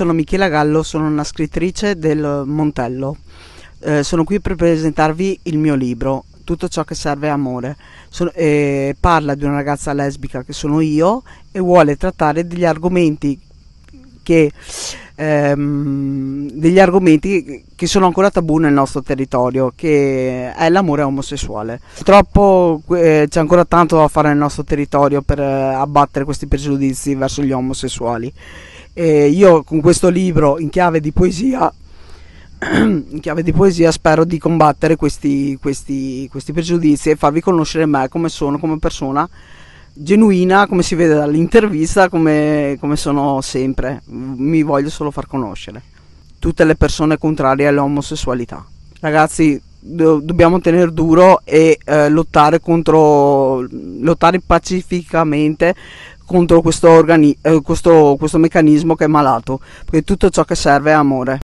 sono Michela Gallo, sono una scrittrice del Montello. Eh, sono qui per presentarvi il mio libro, Tutto ciò che serve amore. Sono, eh, parla di una ragazza lesbica che sono io e vuole trattare degli argomenti che ehm, degli argomenti che sono ancora tabù nel nostro territorio, che è l'amore omosessuale. Purtroppo eh, c'è ancora tanto da fare nel nostro territorio per eh, abbattere questi pregiudizi verso gli omosessuali. E io con questo libro in chiave di poesia in chiave di poesia spero di combattere questi, questi, questi pregiudizi e farvi conoscere me come sono, come persona genuina, come si vede dall'intervista, come, come sono sempre. Mi voglio solo far conoscere. Tutte le persone contrarie all'omosessualità. Ragazzi, do, dobbiamo tenere duro e eh, lottare contro lottare pacificamente contro questo, organi- eh, questo, questo meccanismo che è malato, perché tutto ciò che serve è amore.